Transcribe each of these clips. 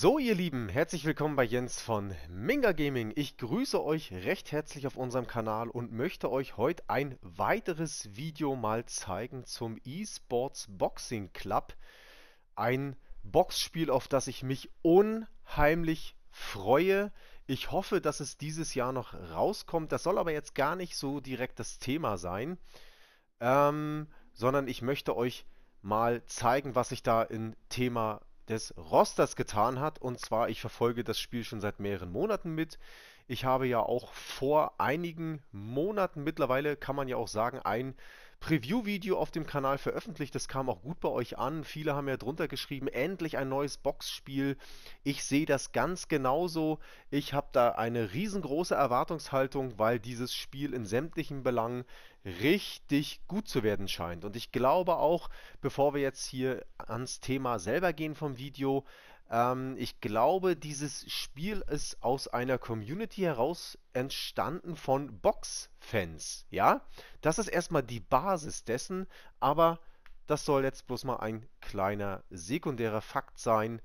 So ihr Lieben, herzlich willkommen bei Jens von Minga Gaming. Ich grüße euch recht herzlich auf unserem Kanal und möchte euch heute ein weiteres Video mal zeigen zum eSports Boxing Club. Ein Boxspiel, auf das ich mich unheimlich freue. Ich hoffe, dass es dieses Jahr noch rauskommt. Das soll aber jetzt gar nicht so direkt das Thema sein, ähm, sondern ich möchte euch mal zeigen, was ich da in Thema des Rosters getan hat. Und zwar, ich verfolge das Spiel schon seit mehreren Monaten mit. Ich habe ja auch vor einigen Monaten mittlerweile, kann man ja auch sagen, ein Preview-Video auf dem Kanal veröffentlicht. Das kam auch gut bei euch an. Viele haben ja drunter geschrieben, endlich ein neues Boxspiel. Ich sehe das ganz genauso. Ich habe da eine riesengroße Erwartungshaltung, weil dieses Spiel in sämtlichen Belangen richtig gut zu werden scheint. Und ich glaube auch, bevor wir jetzt hier ans Thema selber gehen vom Video, ähm, ich glaube, dieses Spiel ist aus einer Community heraus entstanden von Box-Fans. Ja, das ist erstmal die Basis dessen, aber das soll jetzt bloß mal ein kleiner sekundärer Fakt sein.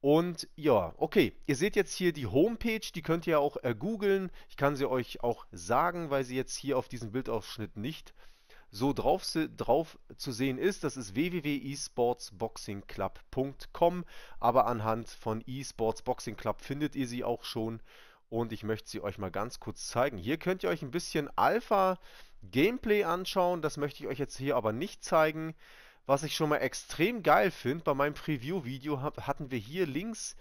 Und ja, okay, ihr seht jetzt hier die Homepage, die könnt ihr auch äh, googeln. Ich kann sie euch auch sagen, weil sie jetzt hier auf diesem Bildausschnitt nicht äh, so drauf, drauf zu sehen ist. Das ist www.esportsboxingclub.com, aber anhand von esportsboxingclub findet ihr sie auch schon. Und ich möchte sie euch mal ganz kurz zeigen. Hier könnt ihr euch ein bisschen Alpha Gameplay anschauen. Das möchte ich euch jetzt hier aber nicht zeigen. Was ich schon mal extrem geil finde, bei meinem Preview-Video hatten wir hier links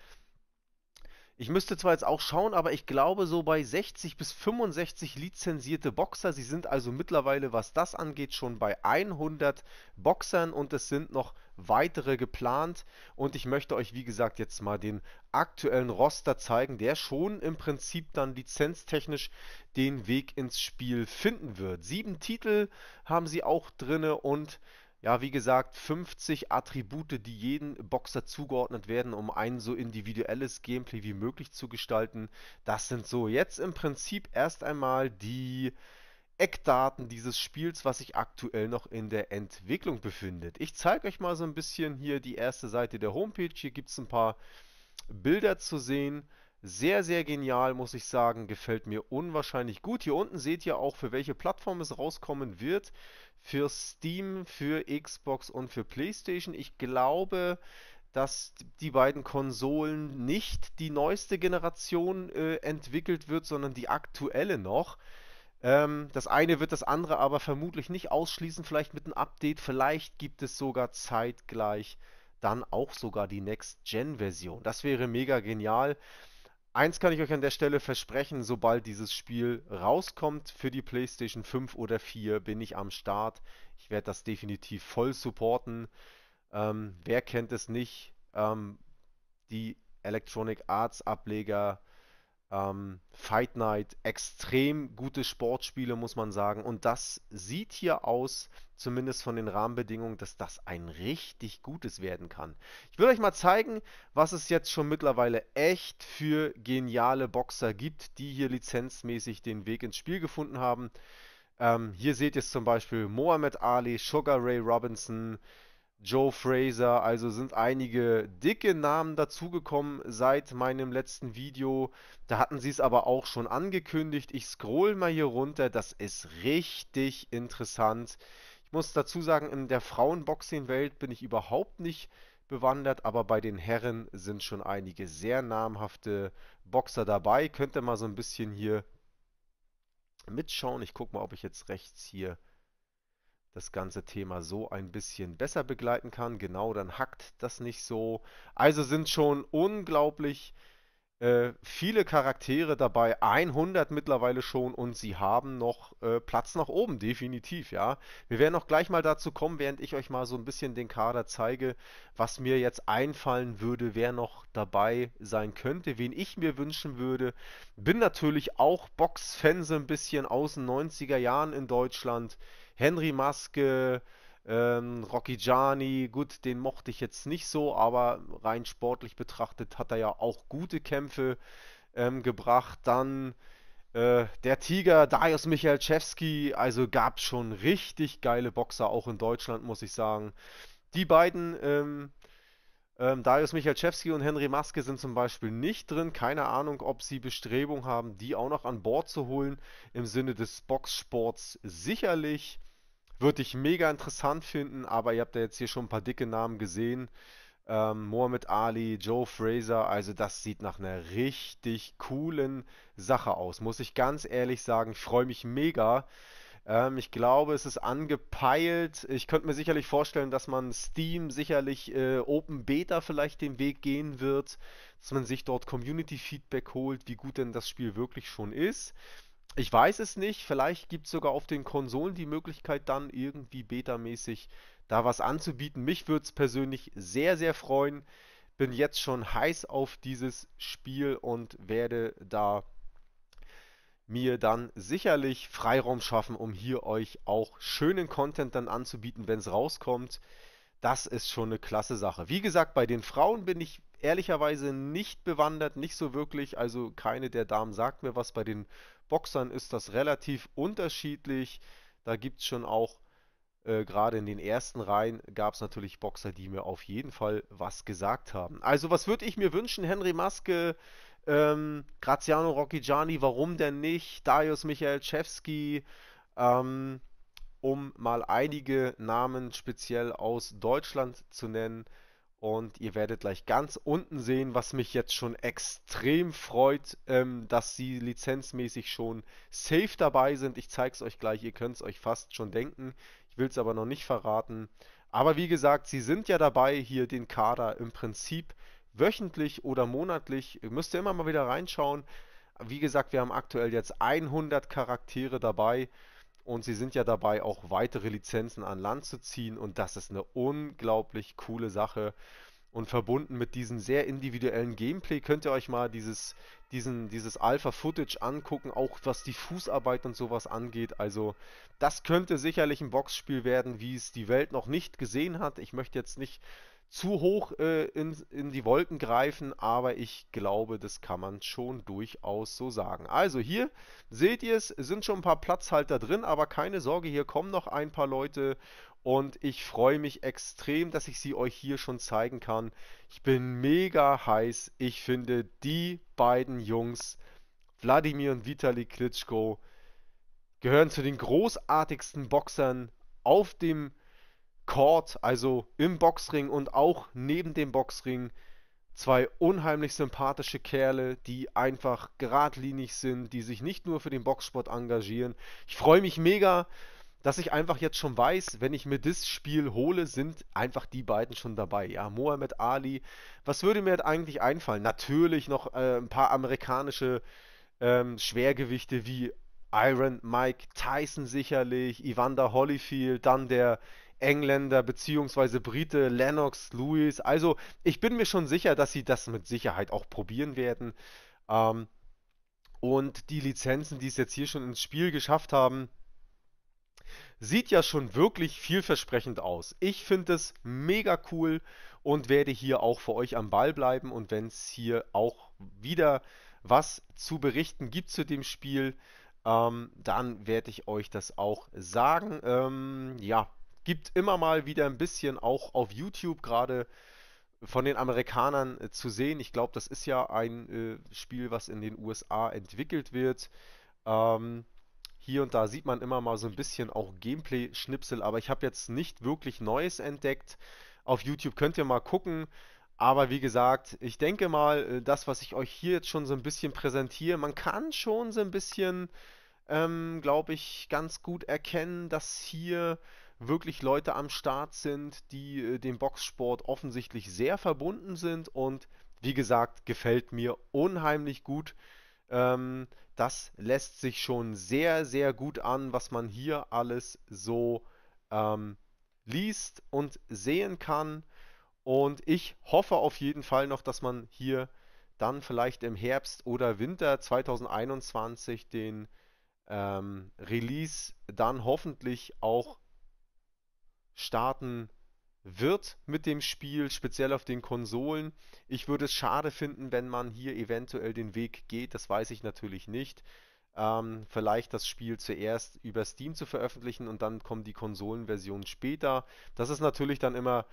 ich müsste zwar jetzt auch schauen, aber ich glaube so bei 60 bis 65 lizenzierte Boxer. Sie sind also mittlerweile, was das angeht, schon bei 100 Boxern und es sind noch weitere geplant. Und ich möchte euch, wie gesagt, jetzt mal den aktuellen Roster zeigen, der schon im Prinzip dann lizenztechnisch den Weg ins Spiel finden wird. Sieben Titel haben sie auch drinne und ja, wie gesagt, 50 Attribute, die jedem Boxer zugeordnet werden, um ein so individuelles Gameplay wie möglich zu gestalten. Das sind so jetzt im Prinzip erst einmal die Eckdaten dieses Spiels, was sich aktuell noch in der Entwicklung befindet. Ich zeige euch mal so ein bisschen hier die erste Seite der Homepage. Hier gibt es ein paar Bilder zu sehen. Sehr, sehr genial, muss ich sagen. Gefällt mir unwahrscheinlich gut. Hier unten seht ihr auch, für welche Plattform es rauskommen wird. Für Steam, für Xbox und für PlayStation. Ich glaube, dass die beiden Konsolen nicht die neueste Generation äh, entwickelt wird, sondern die aktuelle noch. Ähm, das eine wird das andere aber vermutlich nicht ausschließen, vielleicht mit einem Update. Vielleicht gibt es sogar zeitgleich dann auch sogar die Next-Gen-Version. Das wäre mega genial. Eins kann ich euch an der Stelle versprechen, sobald dieses Spiel rauskommt für die PlayStation 5 oder 4, bin ich am Start. Ich werde das definitiv voll supporten. Ähm, wer kennt es nicht? Ähm, die Electronic Arts Ableger ähm, Fight Night, extrem gute Sportspiele, muss man sagen. Und das sieht hier aus, zumindest von den Rahmenbedingungen, dass das ein richtig gutes werden kann. Ich will euch mal zeigen, was es jetzt schon mittlerweile echt für geniale Boxer gibt, die hier lizenzmäßig den Weg ins Spiel gefunden haben. Ähm, hier seht ihr zum Beispiel Mohamed Ali, Sugar Ray Robinson, Joe Fraser, also sind einige dicke Namen dazugekommen seit meinem letzten Video. Da hatten sie es aber auch schon angekündigt. Ich scroll mal hier runter, das ist richtig interessant. Ich muss dazu sagen, in der Frauenboxing-Welt bin ich überhaupt nicht bewandert, aber bei den Herren sind schon einige sehr namhafte Boxer dabei. Könnt ihr mal so ein bisschen hier mitschauen. Ich gucke mal, ob ich jetzt rechts hier das ganze Thema so ein bisschen besser begleiten kann. Genau, dann hackt das nicht so. Also sind schon unglaublich äh, viele Charaktere dabei, 100 mittlerweile schon und sie haben noch äh, Platz nach oben, definitiv, ja. Wir werden auch gleich mal dazu kommen, während ich euch mal so ein bisschen den Kader zeige, was mir jetzt einfallen würde, wer noch dabei sein könnte, wen ich mir wünschen würde. Bin natürlich auch Box-Fan so ein bisschen aus den 90er Jahren in Deutschland. Henry Maske, ähm, Rocky Gianni, gut, den mochte ich jetzt nicht so, aber rein sportlich betrachtet hat er ja auch gute Kämpfe ähm, gebracht. Dann äh, der Tiger, Darius Michalczewski, also gab schon richtig geile Boxer, auch in Deutschland, muss ich sagen. Die beiden ähm, ähm, Darius Michalczewski und Henry Maske sind zum Beispiel nicht drin. Keine Ahnung, ob sie Bestrebungen haben, die auch noch an Bord zu holen. Im Sinne des Boxsports sicherlich. Würde ich mega interessant finden, aber ihr habt ja jetzt hier schon ein paar dicke Namen gesehen. Ähm, Mohamed Ali, Joe Fraser, also das sieht nach einer richtig coolen Sache aus, muss ich ganz ehrlich sagen. Ich freue mich mega, ähm, ich glaube, es ist angepeilt. Ich könnte mir sicherlich vorstellen, dass man Steam sicherlich äh, Open Beta vielleicht den Weg gehen wird, dass man sich dort Community Feedback holt, wie gut denn das Spiel wirklich schon ist. Ich weiß es nicht. Vielleicht gibt es sogar auf den Konsolen die Möglichkeit, dann irgendwie betamäßig da was anzubieten. Mich würde es persönlich sehr, sehr freuen. Bin jetzt schon heiß auf dieses Spiel und werde da mir dann sicherlich Freiraum schaffen, um hier euch auch schönen Content dann anzubieten, wenn es rauskommt. Das ist schon eine klasse Sache. Wie gesagt, bei den Frauen bin ich ehrlicherweise nicht bewandert, nicht so wirklich. Also keine der Damen sagt mir was. Bei den Boxern ist das relativ unterschiedlich. Da gibt es schon auch äh, gerade in den ersten Reihen gab es natürlich Boxer, die mir auf jeden Fall was gesagt haben. Also was würde ich mir wünschen? Henry Maske, ähm, Graziano Rocchigiani, warum denn nicht? Darius Michaelczewski, ähm, um mal einige Namen speziell aus Deutschland zu nennen. Und ihr werdet gleich ganz unten sehen, was mich jetzt schon extrem freut, ähm, dass sie lizenzmäßig schon safe dabei sind. Ich zeige es euch gleich, ihr könnt es euch fast schon denken. Ich will es aber noch nicht verraten. Aber wie gesagt, sie sind ja dabei, hier den Kader im Prinzip wöchentlich oder monatlich. Ihr müsst ihr immer mal wieder reinschauen. Wie gesagt, wir haben aktuell jetzt 100 Charaktere dabei. Und sie sind ja dabei, auch weitere Lizenzen an Land zu ziehen. Und das ist eine unglaublich coole Sache. Und verbunden mit diesem sehr individuellen Gameplay könnt ihr euch mal dieses, diesen, dieses Alpha-Footage angucken, auch was die Fußarbeit und sowas angeht. Also das könnte sicherlich ein Boxspiel werden, wie es die Welt noch nicht gesehen hat. Ich möchte jetzt nicht zu hoch äh, in, in die Wolken greifen, aber ich glaube, das kann man schon durchaus so sagen. Also hier seht ihr es, sind schon ein paar Platzhalter drin, aber keine Sorge, hier kommen noch ein paar Leute und ich freue mich extrem, dass ich sie euch hier schon zeigen kann. Ich bin mega heiß. Ich finde die beiden Jungs, Wladimir und Vitali Klitschko, gehören zu den großartigsten Boxern auf dem Court, also im Boxring und auch neben dem Boxring, zwei unheimlich sympathische Kerle, die einfach geradlinig sind, die sich nicht nur für den Boxsport engagieren. Ich freue mich mega, dass ich einfach jetzt schon weiß, wenn ich mir das Spiel hole, sind einfach die beiden schon dabei. Ja, Mohamed Ali. Was würde mir jetzt eigentlich einfallen? Natürlich noch äh, ein paar amerikanische ähm, Schwergewichte wie Iron Mike Tyson sicherlich, Evander Holyfield, dann der Engländer bzw. Brite, Lennox, Lewis. Also ich bin mir schon sicher, dass sie das mit Sicherheit auch probieren werden. Ähm, und die Lizenzen, die es jetzt hier schon ins Spiel geschafft haben, sieht ja schon wirklich vielversprechend aus. Ich finde es mega cool und werde hier auch für euch am Ball bleiben. Und wenn es hier auch wieder was zu berichten gibt zu dem Spiel, ähm, dann werde ich euch das auch sagen. Ähm, ja, gibt immer mal wieder ein bisschen auch auf YouTube gerade von den Amerikanern äh, zu sehen. Ich glaube, das ist ja ein äh, Spiel, was in den USA entwickelt wird. Ähm, hier und da sieht man immer mal so ein bisschen auch Gameplay-Schnipsel, aber ich habe jetzt nicht wirklich Neues entdeckt. Auf YouTube könnt ihr mal gucken. Aber wie gesagt, ich denke mal, äh, das, was ich euch hier jetzt schon so ein bisschen präsentiere, man kann schon so ein bisschen, ähm, glaube ich, ganz gut erkennen, dass hier wirklich Leute am Start sind, die äh, dem Boxsport offensichtlich sehr verbunden sind und wie gesagt, gefällt mir unheimlich gut. Ähm, das lässt sich schon sehr, sehr gut an, was man hier alles so ähm, liest und sehen kann. Und ich hoffe auf jeden Fall noch, dass man hier dann vielleicht im Herbst oder Winter 2021 den ähm, Release dann hoffentlich auch starten wird mit dem Spiel, speziell auf den Konsolen. Ich würde es schade finden, wenn man hier eventuell den Weg geht, das weiß ich natürlich nicht. Ähm, vielleicht das Spiel zuerst über Steam zu veröffentlichen und dann kommen die Konsolenversionen später. Das ist natürlich dann immer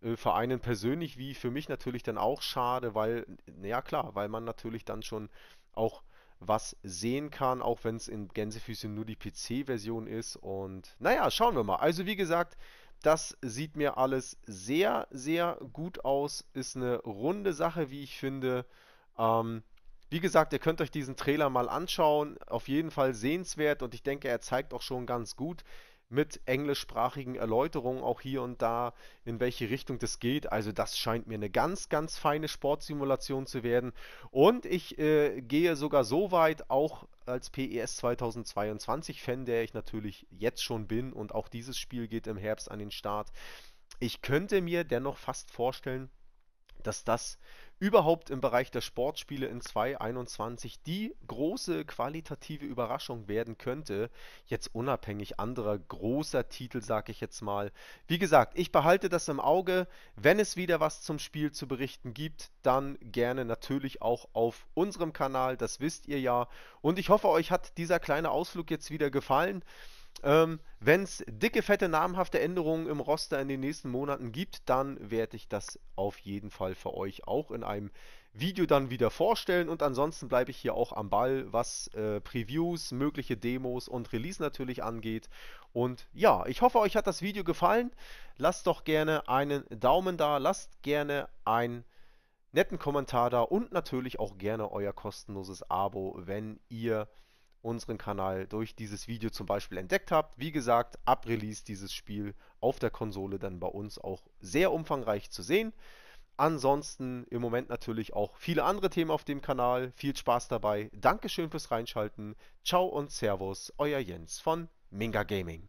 äh, für einen persönlich wie für mich natürlich dann auch schade, weil, naja klar, weil man natürlich dann schon auch was sehen kann, auch wenn es in Gänsefüßchen nur die PC-Version ist. Und naja, schauen wir mal. Also wie gesagt, das sieht mir alles sehr, sehr gut aus. Ist eine runde Sache, wie ich finde. Ähm, wie gesagt, ihr könnt euch diesen Trailer mal anschauen. Auf jeden Fall sehenswert und ich denke, er zeigt auch schon ganz gut, mit englischsprachigen Erläuterungen auch hier und da, in welche Richtung das geht. Also das scheint mir eine ganz, ganz feine Sportsimulation zu werden. Und ich äh, gehe sogar so weit, auch als PES 2022-Fan, der ich natürlich jetzt schon bin und auch dieses Spiel geht im Herbst an den Start. Ich könnte mir dennoch fast vorstellen, dass das überhaupt im Bereich der Sportspiele in 2021 die große qualitative Überraschung werden könnte, jetzt unabhängig anderer großer Titel, sage ich jetzt mal. Wie gesagt, ich behalte das im Auge. Wenn es wieder was zum Spiel zu berichten gibt, dann gerne natürlich auch auf unserem Kanal, das wisst ihr ja. Und ich hoffe, euch hat dieser kleine Ausflug jetzt wieder gefallen. Ähm, Wenn es dicke, fette, namhafte Änderungen im Roster in den nächsten Monaten gibt, dann werde ich das auf jeden Fall für euch auch in einem Video dann wieder vorstellen. Und ansonsten bleibe ich hier auch am Ball, was äh, Previews, mögliche Demos und Release natürlich angeht. Und ja, ich hoffe, euch hat das Video gefallen. Lasst doch gerne einen Daumen da, lasst gerne ein netten Kommentar da und natürlich auch gerne euer kostenloses Abo, wenn ihr unseren Kanal durch dieses Video zum Beispiel entdeckt habt. Wie gesagt, ab Release dieses Spiel auf der Konsole dann bei uns auch sehr umfangreich zu sehen. Ansonsten im Moment natürlich auch viele andere Themen auf dem Kanal. Viel Spaß dabei. Dankeschön fürs Reinschalten. Ciao und Servus, euer Jens von Minga Gaming.